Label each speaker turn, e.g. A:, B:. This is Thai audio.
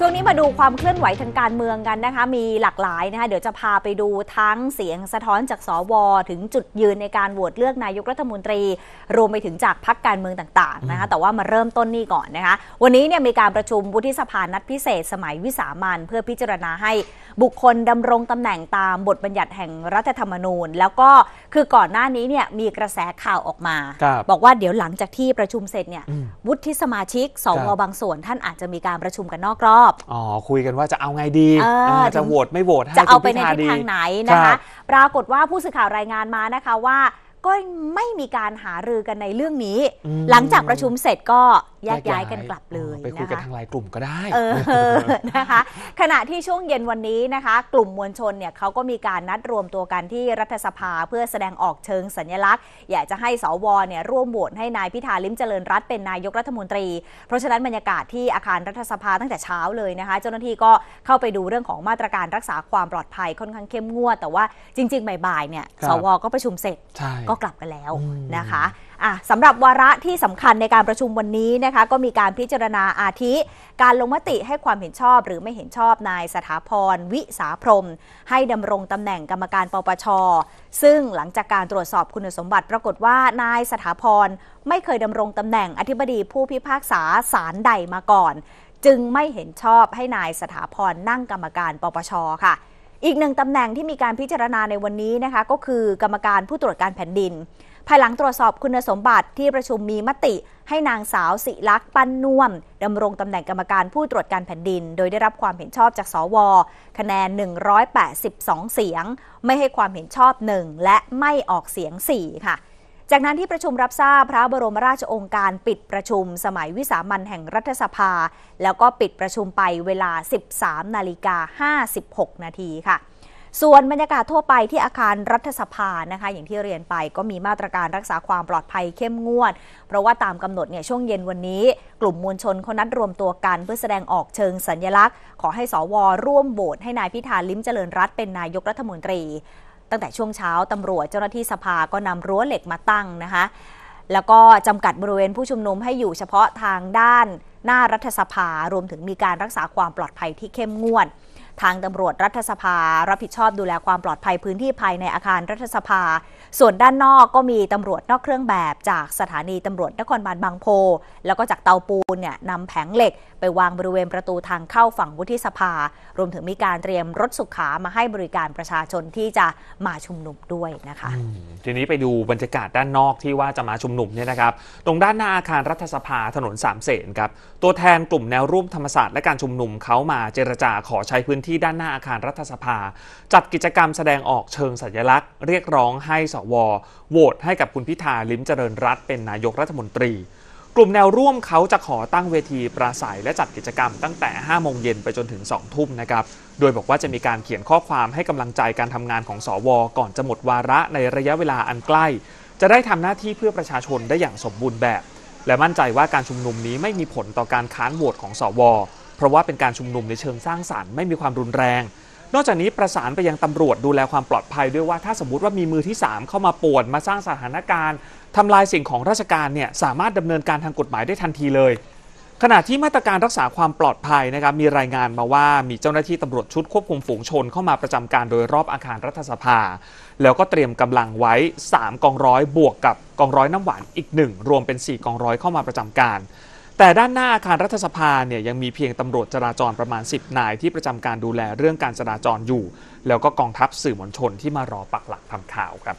A: ช่วงนี้มาดูความเคลื่อนไหวทางการเมืองกันนะคะ มีหลากหลายนะคะเดี๋ยวจะพาไปดูทั้งเสียงสะท้อนจากสว ถึงจุดยืนในการโหวตเลือกนายกรัฐมนตรีรวมไปถึงจากพักการเมืองต่างๆนะคะแต่ว่ามาเริ่มต้นนี่ก่อนนะคะ วันนี้เนี่ยมีการประชุมวุฒิสภานัดพิเศษสมัยวิสามันเพื่อพิจารณาให้บุคคลดำรงตำแหน่งตามบทบัญญัติแห่งรัฐธรรมนูญ แล้วก็คือก่อนหน้านี้เนี่ยมีกระแสข่าวออกมา บอกว่าเดี๋ยวหลังจากที่ประชุมเสร็จเนี่ยวุฒิสมาชิกสวบางส่วนท่านอาจจะมีการประชุมกันนอกรอบอบ
B: อ๋อ คุยกันว่าจะเอาไงดีจะโหวตไม่โหวตจะเอาไปในทิศทางไหนนะคะ
A: ปรากฏว่าผู้สื่อข่าวรายงานมานะคะว่า ก็ไม่มีการหารือกันในเรื่องนี้ หลังจากประชุมเสร็จก็แยกย้ายกันกลับเล
B: ยไปคุยกันทางไลน์กลุ่มก็ได้
A: นะคะ ขณะที่ช่วงเย็นวันนี้นะคะ กลุ่มมวลชนเนี่ยเขาก็มีการนัดรวมตัวกันที่รัฐสภาเพื่อแสดงออกเชิงสัญลักษณ์อยากจะให้สวเนี่ยร่วมโหวตให้นายพิธาลิมเจริญรัตเป็นนายกรัฐมนตรี เพราะฉะนั้นบรรยากาศที่อาคารรัฐสภาตั้งแต่เช้าเลยนะคะ เจ้าหน้าที่ก็เข้าไปดูเรื่องของมาตรการรักษาความปลอดภัยค่อนข้างเข้มงวดแต่ว่าจริงๆบ่ายๆเนี่ยสวก็ประชุมเสร็จ ก็กลับกันแล้วนะคะสำหรับวาระที่สำคัญในการประชุมวันนี้นะนะคะก็มีการพิจารณาอาทิ การลงมติให้ความเห็นชอบหรือไม่เห็นชอบนายสถาพรวิสาพรม ให้ดำรงตำแหน่งกรรมการปปชซึ่งหลังจากการตรวจสอบคุณสมบัติ ปรากฏว่านายสถาพรไม่เคยดำรงตำแหน่งอธิบดีผู้พิพากษาศาลใดมาก่อน จึงไม่เห็นชอบให้นายสถาพรนั่งกรรมการปปชค่ะ อีกหนึ่งตำแหน่งที่มีการพิจารณาในวันนี้นะคะก็คือ กรรมการผู้ตรวจการแผ่นดินภายหลังตรวจสอบคุณสมบัติที่ประชุมมีมติ ให้นางสาวสิลักษ์ปันน่วมดำรงตำแหน่งกรรมการผู้ตรวจการแผ่นดิน โดยได้รับความเห็นชอบจากสวคะแนน 182 เสียง ไม่ให้ความเห็นชอบ 1 และไม่ออกเสียง 4 ค่ะ จากนั้นที่ประชุมรับทราบพระบรมราชองค์การปิดประชุมสมัยวิสามันแห่งรัฐสภา แล้วก็ปิดประชุมไปเวลา 13 นาฬิกา56 นาทีค่ะส่วนบรรยากาศทั่วไปที่อาคารรัฐสภานะคะอย่างที่เรียนไปก็มีมาตรการรักษาความปลอดภัยเข้มงวด เพราะว่าตามกำหนดเนี่ยช่วงเย็นวันนี้ กลุ่มมวลชนเขานัดรวมตัวกันเพื่อแสดงออกเชิงสัญญลักษณ์ ขอให้สวร่วมโหวตให้นายพิธาลิ้มเจริญรัตเป็นนายกรัฐมนตรี ตั้งแต่ช่วงเช้าตำรวจเจ้าหน้าที่สภาก็นำรั้วเหล็กมาตั้งนะคะแล้วก็จำกัดบริเวณผู้ชุมนุมให้อยู่เฉพาะทางด้านหน้ารัฐสภารวมถึงมีการรักษาความปลอดภัยที่เข้มงวดทางตำรวจรัฐสภา รับผิดชอบดูแลความปลอดภัยพื้นที่ภายในอาคารรัฐสภา ส่วนด้านนอกก็มีตำรวจนอกเครื่องแบบ จากสถานีตำรวจนครบาลบางโพ แล้วก็จากเตาปูนเนี่ยนำแผงเหล็ก ไปวางบริเวณประตูทางเข้าฝั่งวุฒิสภา รวมถึงมีการเตรียมรถสุขามาให้บริการประชาชนที่จะมาชุมนุมด้วยนะคะ
B: ทีนี้ไปดูบรรยากาศด้านนอกที่ว่าจะมาชุมนุมเนี่ยนะครับตรงด้านหน้าอาคารรัฐสภาถนนสามเสนครับตัวแทนกลุ่มแนวร่วมธรรมศาสตร์และการชุมนุมเขามาเจรจาขอใช้พื้นที่ที่ด้านหน้าอาคารรัฐสภา จัดกิจกรรมแสดงออกเชิงสัญลักษณ์เรียกร้องให้สวโหวตให้กับคุณพิธาลิ้มเจริญรัตเป็นนายกรัฐมนตรี กลุ่มแนวร่วมเขาจะขอตั้งเวทีปราศัย และจัดกิจกรรมตั้งแต่5โมงเย็นไปจนถึง 2 ทุ่มนะครับโดยบอกว่าจะมีการเขียนข้อความให้กำลังใจการทำงานของสวก่อนจะหมดวาระในระยะเวลาอันใกล้ จะได้ทำหน้าที่เพื่อประชาชนได้อย่างสมบูรณ์แบบ และมั่นใจว่าการชุมนุมนี้ไม่มีผลต่อการค้านโหวตของสวเพราะว่าเป็นการชุมนุมในเชิงสร้างสารรค์ไม่มีความรุนแรง นอกจากนี้ประสานไปยังตำรวจดูแลความปลอดภัยด้วยว่าถ้าสมมติว่ามีมือที่ 3 เข้ามาป่วน มาสร้างสถานการณ์ทำลายสิ่งของราชการเนี่ยสามารถดำเนินการทางกฎหมายได้ทันทีเลย ขณะที่มาตรการรักษาความปลอดภัยนะครับมีรายงานมาว่ามีเจ้าหน้าที่ตำรวจชุดควบคุมฝูงชนเข้ามาประจำการโดยรอบอาคารรัฐสภา แล้วก็เตรียมกำลังไว้3กองร้อยบวกกับกองร้อยน้ำหวานอีก1รวมเป็น4กองร้อยเข้ามาประจำการแต่ด้านหน้าอาคารรัฐสภาเนี่ยยังมีเพียงตำรวจจราจรประมาณ 10นาย ที่ประจำการดูแลเรื่องการจราจรอยู่ แล้วก็กองทัพสื่อมวลชนที่มารอปักหลักทำข่าวครับ